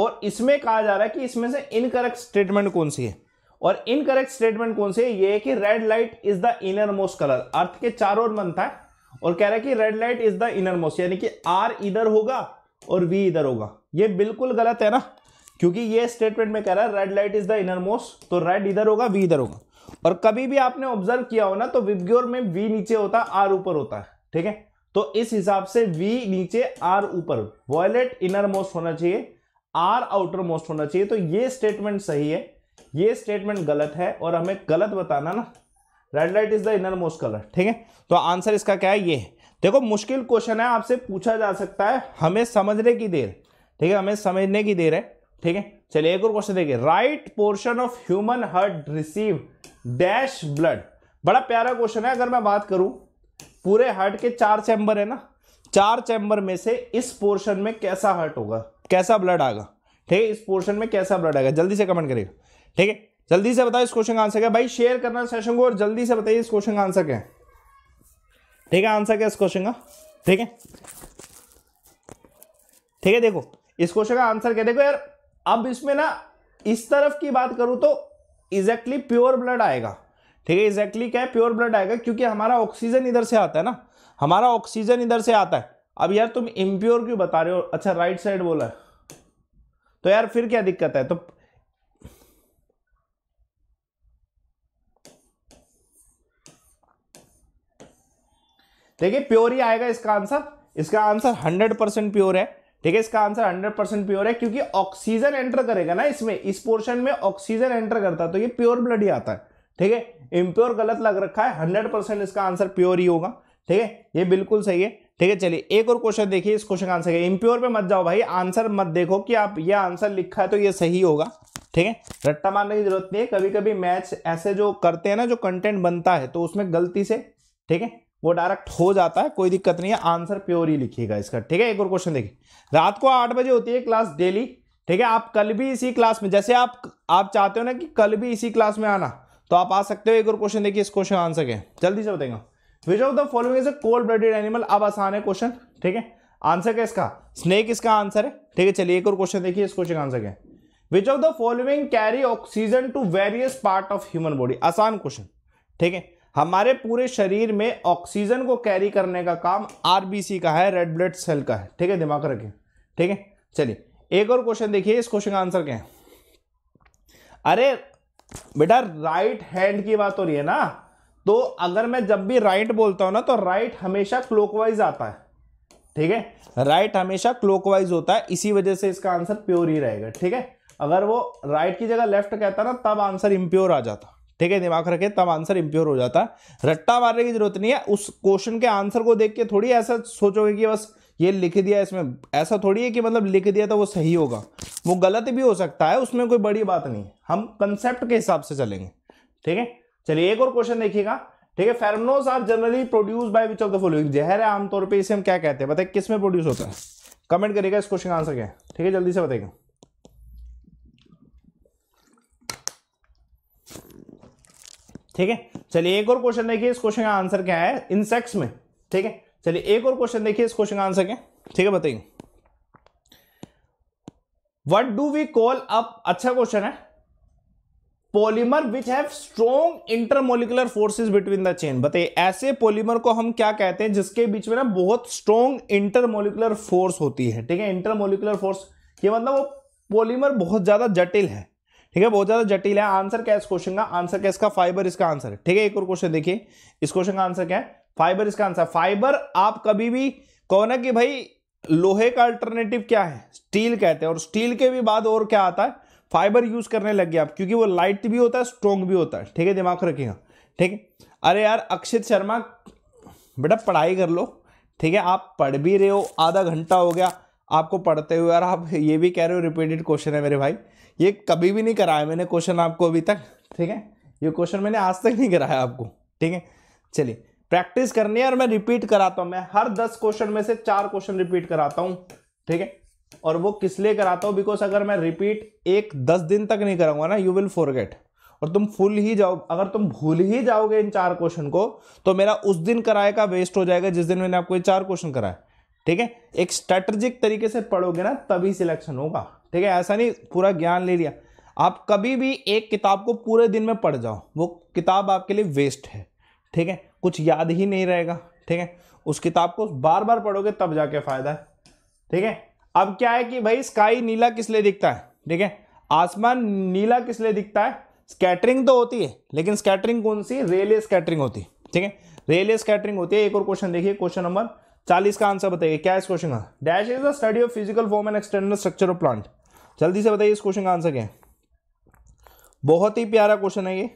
और इसमें कहा जा रहा है कि इसमें से इनकरेक्ट स्टेटमेंट कौन सी है और इनकरेक्ट स्टेटमेंट कौन सी है ये है कि red light is the innermost colour earth के चारों ओर बनता है और कह रहा है कि red light is the innermost यानी कि आर इधर होगा और वी इधर होगा ये बिल्कुल गलत है ना क्योंकि ये स्टेटमेंट में कह रहा है red light is the innermost तो रेड इधर होगा वी इधर होगा और कभी भी आपने ऑब्जर्व किया हो ना तो विवग्योर में वी नीचे होता आर ऊपर होता है ठीक है तो इस हिसाब से वी नीचे आर ऊपर वॉयलेट इनर मोस्ट होना चाहिए आर आउटर मोस्ट होना चाहिए तो ये स्टेटमेंट सही है ये स्टेटमेंट गलत है और हमें गलत बताना ना red light is the innermost colour ठीक है तो आंसर इसका क्या है ये देखो मुश्किल क्वेश्चन है आपसे पूछा जा सकता है हमें समझने की देर ठीक है हमें समझने की देर है ठीक है चलिए एक और क्वेश्चन देखिए right portion of human heart receive dash blood बड़ा प्यारा क्वेश्चन है अगर मैं बात करूं पूरे हार्ट के चार चैम्बर है ना चार चैम्बर में से इस पोर्शन में कैसा हार्ट होगा कैसा ब्लड आएगा ठीक है इस पोर्शन में कैसा ब्लड आएगा जल्दी से कमेंट करिएगा ठीक है जल्दी से बताओ इस क्वेश्चन का आंसर क्या भाई शेयर करना सेशन को और जल्दी से बताइए इस क्वेश्चन का आंसर क्या है ठीक है आंसर क्या इस क्वेश्चन का ठीक है ठीक है देखो इस क्वेश्चन का आंसर क्या देखो यार अब इसमें ना इस तरफ की बात करूं तो एग्जैक्टली प्योर ब्लड आएगा ठीक है एग्जैक्टली क्या है प्योर ब्लड आएगा क्योंकि हमारा ऑक्सीजन इधर से आता है ना हमारा ऑक्सीजन इधर से आता है अब यार तुम इम्प्योर क्यों बता रहे हो अच्छा राइट साइड बोला है तो यार फिर क्या दिक्कत है तो देखिए प्योर ही आएगा इसका आंसर इसका आंसर हंड्रेड परसेंट प्योर है ठीक है इसका आंसर 100 परसेंट प्योर है क्योंकि ऑक्सीजन एंटर करेगा ना इसमें इस पोर्शन में ऑक्सीजन एंटर करता है तो ये प्योर ब्लड ही आता है ठीक है इम्प्योर गलत लग रखा है हंड्रेड परसेंट इसका आंसर प्योर ही होगा ठीक है ये बिल्कुल सही है ठीक है चलिए एक और क्वेश्चन देखिए इस क्वेश्चन का आंसर है इम्प्योर पर मत जाओ भाई आंसर मत देखो कि आप ये आंसर लिखा है तो ये सही होगा ठीक है रट्टा मारने की जरूरत नहीं है कभी कभी मैच ऐसे जो करते हैं ना जो कंटेंट बनता है तो उसमें गलती से ठीक है वो डायरेक्ट हो जाता है कोई दिक्कत नहीं है आंसर प्योर ही लिखिएगा इसका ठीक है एक और क्वेश्चन देखिए रात को आठ बजे होती है क्लास डेली ठीक है आप कल भी इसी क्लास में जैसे आप आप चाहते हो ना कि कल भी इसी क्लास में आना तो आप आ सकते हो एक और क्वेश्चन देखिए इस क्वेश्चन आंसर के जल्दी से बताएंगे which of the following is a cold blooded animal अब आसान है क्वेश्चन ठीक है आंसर क्या इसका स्नेक इसका आंसर है ठीक है चलिए एक और क्वेश्चन देखिए इस क्वेश्चन का आंसर क्या which of the following carry oxygen to various part of human body आसान क्वेश्चन ठीक है हमारे पूरे शरीर में ऑक्सीजन को कैरी करने का काम आरबीसी का है रेड ब्लड सेल का है ठीक है दिमाग रखें ठीक है चलिए एक और क्वेश्चन देखिए इस क्वेश्चन का आंसर क्या है अरे बेटा राइट हैंड की बात हो रही है ना तो अगर मैं जब भी राइट बोलता हूं ना तो राइट हमेशा क्लोकवाइज आता है ठीक है राइट हमेशा क्लोकवाइज होता है इसी वजह से इसका आंसर प्योर ही रहेगा ठीक है अगर वो राइट की जगह लेफ्ट कहता ना तब आंसर इम्प्योर आ जाता ठीक है दिमाग रखे तब आंसर इम्प्योर हो जाता है रट्टा मारने की जरूरत नहीं है उस क्वेश्चन के आंसर को देख के थोड़ी ऐसा सोचोगे कि बस ये लिख दिया इसमें ऐसा थोड़ी है कि मतलब लिख दिया तो वो सही होगा वो गलत भी हो सकता है उसमें कोई बड़ी बात नहीं हम कंसेप्ट के हिसाब से चलेंगे ठीक है चलिए एक और क्वेश्चन देखिएगा ठीक है pheromones are generally produce by which of the following जहर है आमतौर पर इसे हम क्या कहते हैं बताए किस में प्रोड्यूस होता है कमेंट करिएगा इस क्वेश्चन का आंसर क्या है ठीक है जल्दी से बताएगा ठीक है चलिए एक और क्वेश्चन देखिए इस क्वेश्चन का आंसर क्या है इंसेक्ट्स में ठीक है चलिए एक और क्वेश्चन देखिए इस क्वेश्चन का आंसर क्या ठीक है बताइए what do we call up अच्छा क्वेश्चन है polymer which have strong intermolecular forces between the chain बताइए ऐसे पॉलीमर को हम क्या कहते हैं जिसके बीच में ना बहुत स्ट्रॉन्ग इंटरमोलिकुलर फोर्स होती है ठीक है इंटरमोलिकुलर फोर्स ये मतलब वो पॉलीमर बहुत ज्यादा जटिल है ठीक है बहुत ज़्यादा जटिल है आंसर क्या इस क्वेश्चन का आंसर क्या इसका फाइबर इसका आंसर है ठीक है एक और क्वेश्चन देखिए इस क्वेश्चन का आंसर क्या है फाइबर इसका आंसर फाइबर आप कभी भी कहो ना कि भाई लोहे का अल्टरनेटिव क्या है स्टील कहते हैं और स्टील के भी बाद और क्या आता है फाइबर यूज करने लग गए आप क्योंकि वो लाइट भी होता है स्ट्रोंग भी होता है ठीक है दिमाग रखिएगा ठीक है अरे यार अक्षित शर्मा बेटा पढ़ाई कर लो ठीक है आप पढ़ भी रहे हो आधा घंटा हो गया आपको पढ़ते हुए यार आप ये भी कह रहे हो रिपीटेड क्वेश्चन है मेरे भाई ये कभी भी नहीं कराया मैंने क्वेश्चन आपको अभी तक ठीक है ये क्वेश्चन मैंने आज तक नहीं कराया आपको ठीक है चलिए प्रैक्टिस करनी है और मैं रिपीट कराता हूं मैं हर दस क्वेश्चन में से चार क्वेश्चन रिपीट कराता हूँ ठीक है और वो किस लिए कराता हूँ बिकॉज अगर मैं रिपीट एक दस दिन तक नहीं कराऊंगा ना यू विल फॉरगेट और तुम फुल ही जाओ अगर तुम भूल ही जाओगे इन चार क्वेश्चन को तो मेरा उस दिन कराए का वेस्ट हो जाएगा जिस दिन मैंने आपको ये चार क्वेश्चन कराया ठीक है एक स्ट्रेटेजिक तरीके से पढ़ोगे ना तभी सिलेक्शन होगा ठीक है ऐसा नहीं पूरा ज्ञान ले लिया आप कभी भी एक किताब को पूरे दिन में पढ़ जाओ वो किताब आपके लिए वेस्ट है ठीक है कुछ याद ही नहीं रहेगा ठीक है उस किताब को बार बार पढ़ोगे तब जाके फायदा है ठीक है अब क्या है कि भाई स्काई नीला किस लिए दिखता है ठीक है आसमान नीला किस लिए दिखता है स्कैटरिंग तो होती है लेकिन स्कैटरिंग कौन सी रेलवे स्कैटरिंग होती है ठीक है रेलवे स्कैटरिंग होती है एक और क्वेश्चन देखिए क्वेश्चन नंबर चालीस का आंसर बताइए क्या इस क्वेश्चन का dash is the study of physical form and external structure of plant जल्दी से बताइए इस क्वेश्चन का आंसर क्या है बहुत ही प्यारा क्वेश्चन है ये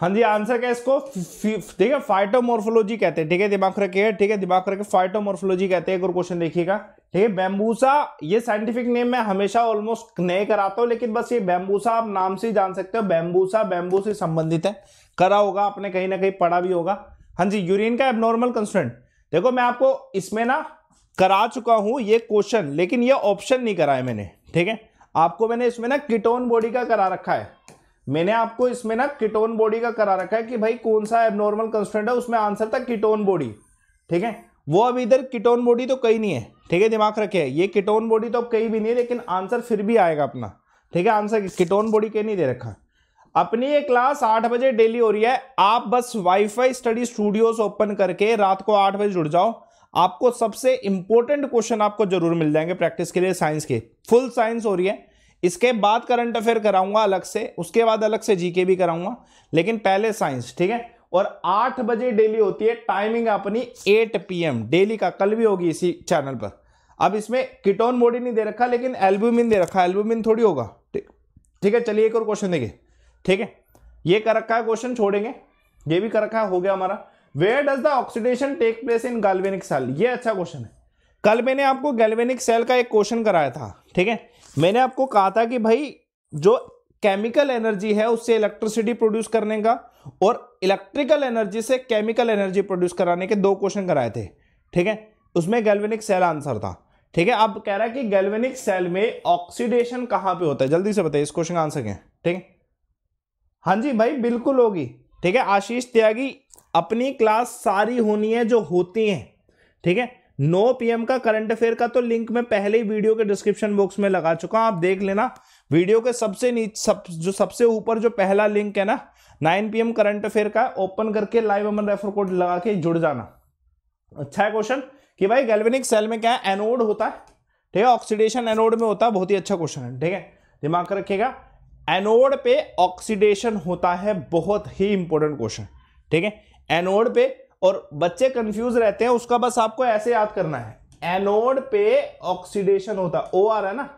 हाँ जी आंसर क्या इसको ठीक है फाइटोमोर्फोलॉजी कहते हैं ठीक है दिमाग रखिए ठीक है दिमाग रखे फाइटोमोर्फोलॉजी कहते हैं एक और क्वेश्चन देखिएगा ठीक है बैम्बूसा ये साइंटिफिक नेम मैं हमेशा ऑलमोस्ट नहीं कराता हूँ लेकिन बस ये बैम्बूसा आप नाम से ही जान सकते हो बैम्बूसा बैम्बू से संबंधित है करा होगा आपने कहीं ना कहीं पढ़ा भी होगा हाँ जी यूरिन का एबनॉर्मल कंस्टेंट देखो मैं आपको इसमें ना करा चुका हूँ ये क्वेश्चन लेकिन ये ऑप्शन नहीं करा है मैंने ठीक है आपको मैंने इसमें ना किटोन बॉडी का करा रखा है मैंने आपको इसमें ना किटोन बॉडी का करा रखा है कि भाई कौन सा एबनॉर्मल कंस्टेंट है उसमें आंसर था किटोन बॉडी ठीक है वो अब इधर किटोन बॉडी तो कहीं नहीं है ठीक है दिमाग रखे ये किटोन बॉडी तो कहीं भी नहीं है लेकिन आंसर फिर भी आएगा अपना ठीक है आंसर किटोन बॉडी के नहीं दे रखा अपनी ये क्लास आठ बजे डेली हो रही है आप बस वाईफाई स्टडी स्टूडियोज ओपन करके रात को आठ बजे जुड़ जाओ आपको सबसे इंपॉर्टेंट क्वेश्चन आपको जरूर मिल जाएंगे प्रैक्टिस के लिए साइंस के फुल साइंस हो रही है इसके बाद करंट अफेयर कराऊंगा अलग से उसके बाद अलग से जीके भी कराऊंगा लेकिन पहले साइंस ठीक है और आठ बजे डेली होती है टाइमिंग अपनी एट पी डेली का कल भी होगी इसी चैनल पर अब इसमें किटोन बॉडी नहीं दे रखा लेकिन एल्बुमिन दे रखा एल्बुमिन थोड़ी होगा ठीक ठीक है चलिए एक और क्वेश्चन देखिए ठीक है ये कर रखा है क्वेश्चन छोड़ेंगे ये भी कर रखा है हो गया हमारा where does the oxidation take place in galvanic cell ये अच्छा क्वेश्चन है कल मैंने आपको गैल्वेनिक सेल का एक क्वेश्चन कराया था ठीक है मैंने आपको कहा था कि भाई जो केमिकल एनर्जी है उससे इलेक्ट्रिसिटी प्रोड्यूस करने का और इलेक्ट्रिकल एनर्जी से केमिकल एनर्जी प्रोड्यूस कराने के दो क्वेश्चन कराए थे ठीक है उसमें गैल्वेनिक सेल आंसर था ठीक है अब कह रहा है कि गैल्वेनिक सेल में ऑक्सीडेशन कहां पे होता है जल्दी से बताइए इस क्वेश्चन का आंसर क्या ठीक है हाँ जी भाई बिल्कुल होगी ठीक है आशीष त्यागी अपनी क्लास सारी होनी है जो होती है ठीक है नो पी का करंट अफेयर का तो लिंक मैं पहले ही वीडियो के डिस्क्रिप्शन बॉक्स में लगा चुका हूं आप देख लेना वीडियो के सबसे नीचे सब जो सबसे ऊपर जो पहला लिंक है ना 9 पी करंट अफेयर का ओपन करके लाइव अमन रेफर कोड लगा के जुड़ जाना अच्छा है क्वेश्चन कि भाई गैल्वेनिक सेल में क्या है एनोड होता है ठीक है ऑक्सीडेशन एनोड में होता है बहुत ही अच्छा क्वेश्चन है ठीक है दिमाग रखेगा एनोड पे ऑक्सीडेशन होता है बहुत ही इंपॉर्टेंट क्वेश्चन ठीक है एनोड पे और बच्चे कंफ्यूज रहते हैं उसका बस आपको ऐसे याद करना है एनोड पे ऑक्सीडेशन होता है ओ आर है ना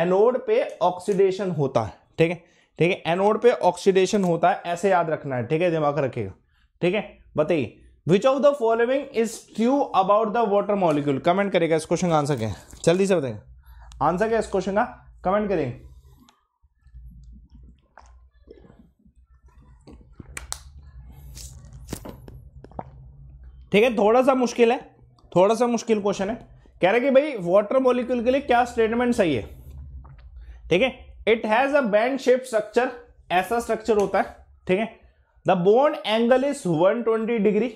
एनोड पे ऑक्सीडेशन होता है ठीक है ठीक है एनोड पे ऑक्सीडेशन होता है ऐसे याद रखना है ठीक है दिमाग रखेगा ठीक है बताइए which of the following is true about the water molecule comment करेगा इस क्वेश्चन का आंसर क्या है जल्दी से बताएंगे आंसर क्या इस क्वेश्चन का कमेंट करेंगे ठीक है थोड़ा सा मुश्किल है थोड़ा सा मुश्किल क्वेश्चन है कह रहे कि भाई वाटर मॉलिक्यूल के लिए क्या स्टेटमेंट सही है ठीक है it has a bent shape structure ऐसा स्ट्रक्चर होता है ठीक है the bond angle is 120 degree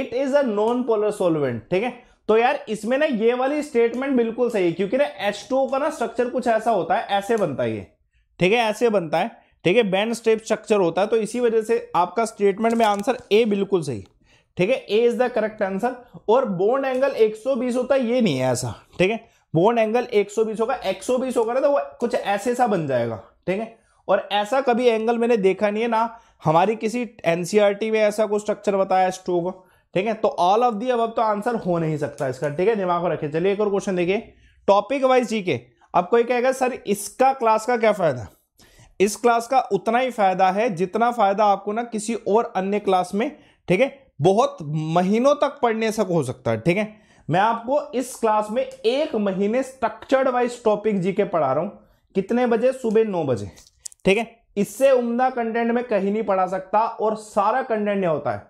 it is a non polar solvent ठीक है तो यार इसमें ना ये वाली स्टेटमेंट बिल्कुल सही है क्योंकि ना टू का ना स्ट्रक्चर कुछ ऐसा होता है ऐसे बनता है ये ठीक है ऐसे बनता है ठीक है बैंड स्टेप स्ट्रक्चर होता है तो इसी वजह से आपका स्टेटमेंट में आंसर ए बिल्कुल सही ठीक है A is the correct answer और बोन एंगल 120 होता है ये नहीं है ऐसा ठीक है बोन एंगल 120 होगा 120 होगा ना तो वो कुछ ऐसे सा बन जाएगा ठीक है और ऐसा कभी एंगल मैंने देखा नहीं है ना हमारी किसी एनसीआरटी e में ऐसा कुछ स्ट्रक्चर बताया स्ट्रोक ठीक है तो ऑल ऑफ दी अब तो आंसर हो नहीं सकता इसका ठीक है दिमाग में रखिए चलिए एक और क्वेश्चन देखिए टॉपिक वाइज जी के अब कोई कहेगा सर इसका क्लास का क्या फायदा इस क्लास का उतना ही फायदा है जितना फायदा आपको ना किसी और अन्य क्लास में ठीक है बहुत महीनों तक पढ़ने से हो सकता है ठीक है मैं आपको इस क्लास में एक महीने स्ट्रक्चर्ड वाइज टॉपिक जी के पढ़ा रहा हूं कितने बजे सुबह नौ बजे ठीक है इससे उम्दा कंटेंट में कहीं नहीं पढ़ा सकता और सारा कंटेंट यह होता है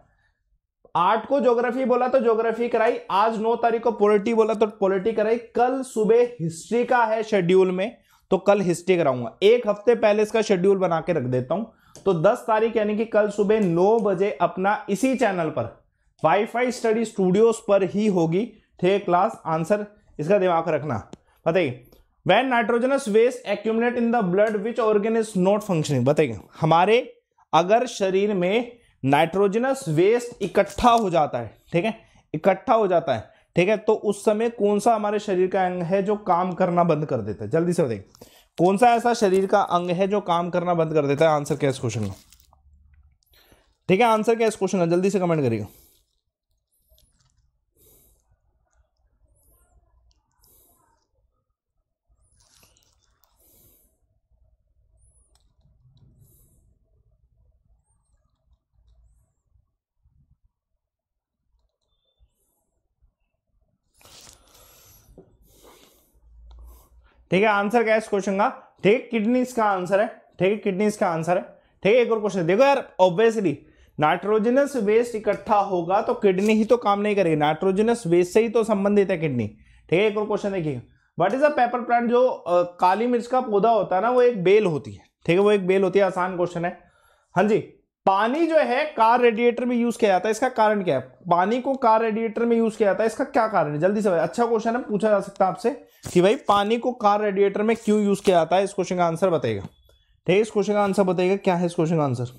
आठ को ज्योग्राफी बोला तो ज्योग्राफी कराई आज नौ तारीख को पोलिटी बोला तो पोलिटी कराई कल सुबह हिस्ट्री का है शेड्यूल में तो कल हिस्ट्री कराऊंगा एक हफ्ते पहले इसका शेड्यूल बना के रख देता हूं तो 10 तारीख यानी कि कल सुबह 9 बजे अपना इसी चैनल पर वाईफाई स्टडी स्टूडियोज पर ही होगी थे क्लास आंसर इसका दिमाग रखना बताइए when nitrogenous waste accumulate in the blood which organ is not functioning बताइए हमारे अगर शरीर में नाइट्रोजनस वेस्ट इकट्ठा हो जाता है ठीक है इकट्ठा हो जाता है ठीक है तो उस समय कौन सा हमारे शरीर का अंग है जो काम करना बंद कर देता है जल्दी से बताइए कौन सा ऐसा शरीर का अंग है जो काम करना बंद कर देता है आंसर क्या इस क्वेश्चन का ठीक है आंसर क्या इस क्वेश्चन का जल्दी से कमेंट करिएगा ठीक है आंसर क्या है इस क्वेश्चन का ठीक है किडनीज का आंसर है ठीक है किडनीज का आंसर है ठीक है एक और क्वेश्चन देखो यार ऑब्वियसली नाइट्रोजनस वेस्ट इकट्ठा होगा तो किडनी ही तो काम नहीं करेगी नाइट्रोजनस वेस्ट से ही तो संबंधित है किडनी ठीक है एक और क्वेश्चन देखिए what is a pepper plant जो आ, काली मिर्च का पौधा होता है ना वो एक बेल होती है ठीक है वो एक बेल होती है आसान क्वेश्चन है हाँ जी पानी जो है कार रेडिएटर में यूज किया जाता है इसका कारण क्या है पानी को कार रेडिएटर में यूज किया जाता है इसका क्या कारण है जल्दी से अच्छा क्वेश्चन है पूछा जा सकता है आपसे कि भाई पानी को कार रेडिएटर में क्यों यूज किया जाता है इस क्वेश्चन का आंसर बताएगा ठीक है इस क्वेश्चन का आंसर बताएगा क्या है इस क्वेश्चन का आंसर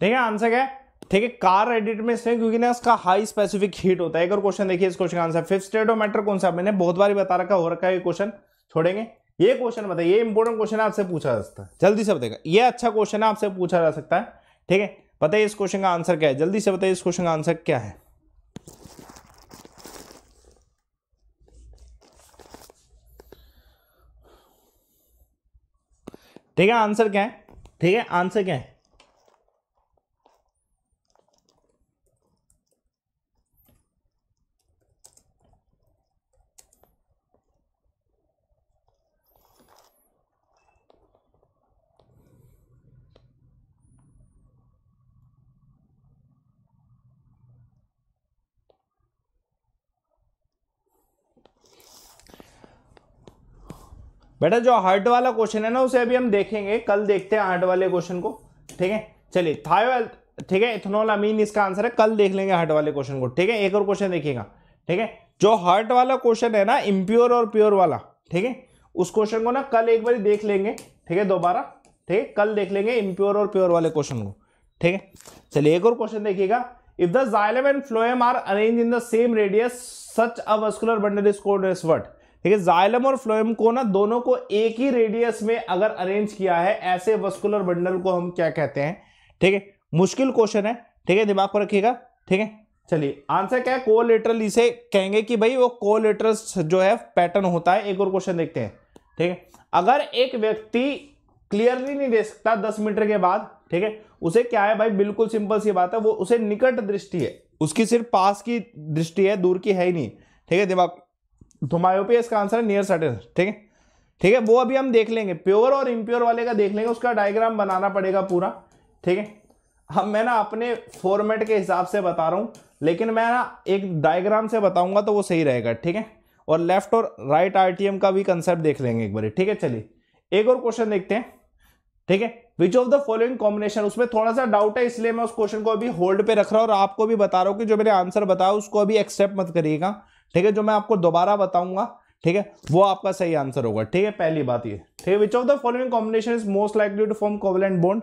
ठीक है आंसर क्या है ठीक है कार एडिट में इसलिए क्योंकि ना इसका हाई स्पेसिफिक हीट होता है एक और क्वेश्चन देखिए इस क्वेश्चन का आंसर फिफ्थ स्टेडोमीटर कौन सा मैंने बहुत बार बता रखा हो रखा है ये क्वेश्चन छोड़ेंगे ये क्वेश्चन बताइए ये इंपॉर्टेंट क्वेश्चन आपसे पूछा जा सकता है जल्दी से बताएगा ये अच्छा क्वेश्चन आपसे पूछा जा सकता है ठीक है बताइए इस क्वेश्चन का आंसर क्या है जल्दी से बताइए इस क्वेश्चन का आंसर क्या है ठीक है आंसर क्या है ठीक है आंसर क्या है बेटा जो हार्ट वाला क्वेश्चन है ना उसे अभी हम देखेंगे कल देखते हैं हार्ट वाले क्वेश्चन को ठीक है चलिए थायोल ठीक है इथेनॉल अमीन इसका आंसर है कल देख लेंगे हार्ट वाले क्वेश्चन को ठीक है एक और क्वेश्चन देखिएगा ठीक है जो हार्ट वाला क्वेश्चन है ना इम्प्योर और प्योर वाला ठीक है उस क्वेश्चन को ना कल एक बार देख लेंगे ठीक है दोबारा ठीक है कल देख लेंगे इम्प्योर और प्योर वाले क्वेश्चन को ठीक है चलिए एक और क्वेश्चन देखिएगा if the xylem and phloem are arrange in the same radius such a vascular bundle is called as what ठीक है जाइलम और फ्लोएम को ना दोनों को एक ही रेडियस में अगर अरेंज किया है ऐसे वस्कुलर बंडल को हम क्या कहते हैं ठीक है मुश्किल क्वेश्चन है ठीक है दिमाग पर रखिएगा ठीक है चलिए आंसर क्या है कोलेटरल इसे कहेंगे कि भाई वो कोलेटरल जो है पैटर्न होता है एक और क्वेश्चन देखते हैं ठीक है अगर एक व्यक्ति क्लियरली नहीं दे सकता दस मीटर के बाद ठीक है उसे क्या है भाई बिल्कुल सिंपल सी बात है वो उसे निकट दृष्टि है उसकी सिर्फ पास की दृष्टि है दूर की है ही नहीं ठीक है दिमाग मायोपिया इसका आंसर है नियर सटेन ठीक है ठीक है वो अभी हम देख लेंगे प्योर और इम्प्योर वाले का देख लेंगे उसका डायग्राम बनाना पड़ेगा पूरा ठीक है हम मैं ना अपने फॉर्मेट के हिसाब से बता रहा हूँ लेकिन मैं ना एक डायग्राम से बताऊंगा तो वो सही रहेगा ठीक है और लेफ्ट और राइट आरटीएम का भी कंसेप्ट देख लेंगे एक बार ठीक है चलिए एक और क्वेश्चन देखते हैं ठीक है which of the following combination उसमें थोड़ा सा डाउट है इसलिए मैं उस क्वेश्चन को अभी होल्ड पे रख रहा हूँ और आपको भी बता रहा हूँ कि जो मैंने आंसर बताया उसको अभी एक्सेप्ट मत करिएगा ठीक है जो मैं आपको दोबारा बताऊंगा ठीक है वो आपका सही आंसर होगा ठीक है पहली बात ये ठीक है which of the following combination is most likely to form covalent bond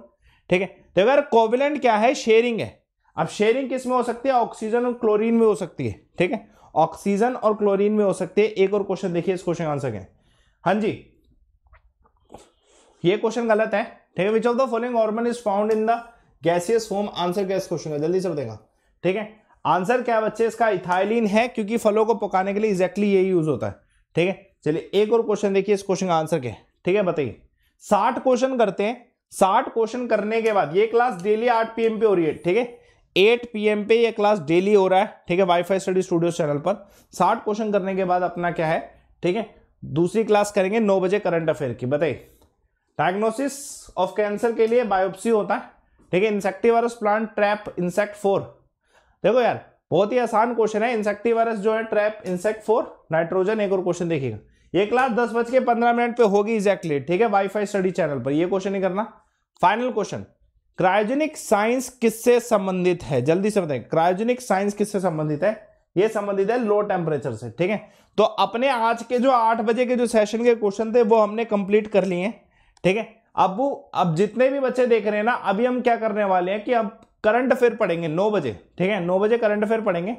ठीक है तो अगर कोविलेंट क्या है शेयरिंग है अब शेयरिंग किस में हो सकती है ऑक्सीजन और क्लोरीन में हो सकती है ठीक है ऑक्सीजन और क्लोरीन में हो सकती है एक और क्वेश्चन देखिए इस क्वेश्चन आंसर के हाँ जी ये क्वेश्चन गलत है ठीक है which of the following organ is found in the gaseous form answer क्या इस क्वेश्चन का जल्दी से बताएगा ठीक है आंसर क्या बच्चे इसका इथाइलिन है क्योंकि फलों को पकाने के लिए एग्जैक्टली exactly यही यूज होता है ठीक है चलिए एक और क्वेश्चन देखिए इस क्वेश्चन का आंसर क्या है ठीक है बताइए साठ क्वेश्चन करते हैं साठ क्वेश्चन करने के बाद ये क्लास डेली आठ पी पे हो रही है ठीक है 8 पीएम पे ये क्लास डेली हो रहा है ठीक है वाईफाई स्टडी स्टूडियो चैनल पर 60 क्वेश्चन करने के बाद अपना क्या है ठीक है दूसरी क्लास करेंगे 9 बजे करंट अफेयर की बताइए डायग्नोसिस ऑफ कैंसर के लिए बायोप्सी होता है ठीक है insectivorous plant trap insect for देखो यार बहुत ही आसान क्वेश्चन है इंसेक्टिवायरस जो है ट्रैप इंसेक्ट फॉर नाइट्रोजन एक और क्वेश्चन देखिएगा ये क्लास दस बज के पंद्रह मिनट पे होगी एक्जैक्टली ठीक है वाईफाई स्टडी चैनल पर ये क्वेश्चन नहीं करना फाइनल क्वेश्चन क्रायोजेनिक साइंस किससे संबंधित है जल्दी से बताएं क्रायोजेनिक साइंस किससे संबंधित है ये संबंधित है लो टेम्परेचर से ठीक है तो अपने आज के जो आठ बजे के जो सेशन के क्वेश्चन थे वो हमने कंप्लीट कर लिए ठीक है अब अब जितने भी बच्चे देख रहे हैं ना अभी हम क्या करने वाले हैं कि अब करंट अफेयर पढ़ेंगे नौ बजे ठीक है नौ बजे करंट अफेयर पढ़ेंगे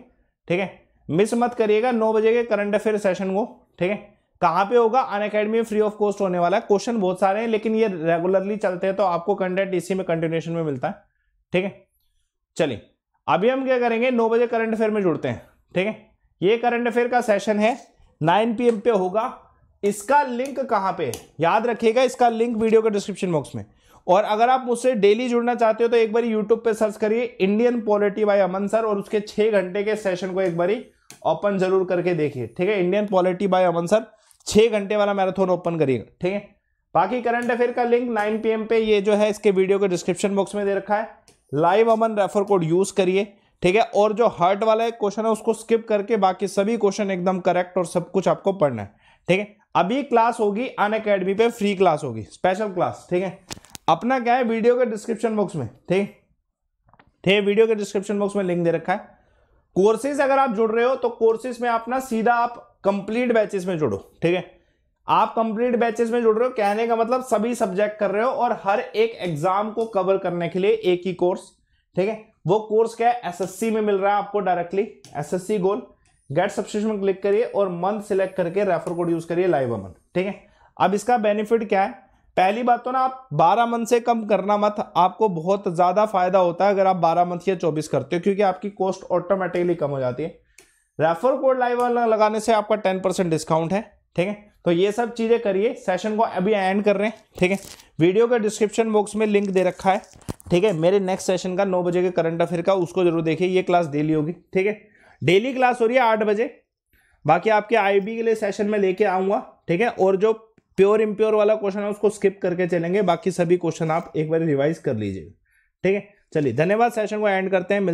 ठीक है मिस मत करिएगा नौ बजे के करंट अफेयर सेशन को ठीक है कहाँ पे होगा Unacademy free of cost होने वाला है क्वेश्चन बहुत सारे हैं लेकिन ये रेगुलरली चलते हैं तो आपको कंटेंट इसी में कंटिन्यूशन में मिलता है ठीक है चलिए अभी हम क्या करेंगे नौ बजे करंट अफेयर में जुड़ते हैं ठीक है ये करंट अफेयर का सेशन है नाइन पी पे होगा इसका लिंक कहाँ पे है याद रखिएगा इसका लिंक वीडियो के डिस्क्रिप्शन बॉक्स में और अगर आप मुझसे डेली जुड़ना चाहते हो तो एक बार यूट्यूब पर सर्च करिए Indian polity by Aman sir और उसके छह घंटे के सेशन को एक बारी ओपन जरूर करके देखिए ठीक है Indian polity by Aman sir छह घंटे वाला मैराथन ओपन करिएगा ठीक है बाकी करंट अफेयर का लिंक 9 पीएम पे ये जो है इसके वीडियो के डिस्क्रिप्शन बॉक्स में दे रखा है live Aman refer code use करिए ठीक है और जो हर्ट वाला एक क्वेश्चन है उसको स्किप करके बाकी सभी क्वेश्चन एकदम करेक्ट और सब कुछ आपको पढ़ना है ठीक है अभी क्लास होगी अन अकेडमी पे फ्री क्लास होगी स्पेशल क्लास ठीक है अपना क्या है वीडियो के डिस्क्रिप्शन बॉक्स में ठीक थे वीडियो के डिस्क्रिप्शन बॉक्स में लिंक दे रखा है कोर्सेज अगर आप जुड़ रहे हो तो कोर्सेज में अपना सीधा आप कंप्लीट बैचेस में जुड़ो ठीक है आप कंप्लीट बैचेस में जुड़ रहे हो कहने का मतलब सभी सब्जेक्ट कर रहे हो और हर एक एग्जाम को कवर करने के लिए एक ही कोर्स ठीक है वो कोर्स क्या है एसएससी में मिल रहा है आपको directly SSC goal get subscription में क्लिक करिए और मंथ सिलेक्ट करके रेफर कोड यूज करिए लाइव अमन ठीक है अब इसका बेनिफिट क्या है पहली बात तो ना आप बारह मंथ से कम करना मत आपको बहुत ज़्यादा फायदा होता है अगर आप बारह मंथ या चौबीस करते हो क्योंकि आपकी कॉस्ट ऑटोमेटिकली कम हो जाती है रेफर कोड लाइव वाला लगाने से आपका टेन परसेंट डिस्काउंट है ठीक है तो ये सब चीज़ें करिए सेशन को अभी एंड कर रहे हैं ठीक है वीडियो का डिस्क्रिप्शन बॉक्स में लिंक दे रखा है ठीक है मेरे नेक्स्ट सेशन का नौ बजे के करंट अफेयर का उसको जरूर देखिए ये क्लास डेली होगी ठीक है डेली क्लास हो रही है आठ बजे बाकी आपके आईबी के लिए सेशन में लेके आऊँगा ठीक है और जो प्योर इम्प्योर वाला क्वेश्चन है उसको स्किप करके चलेंगे बाकी सभी क्वेश्चन आप एक बार रिवाइज कर लीजिए ठीक है चलिए धन्यवाद सेशन को एंड करते हैं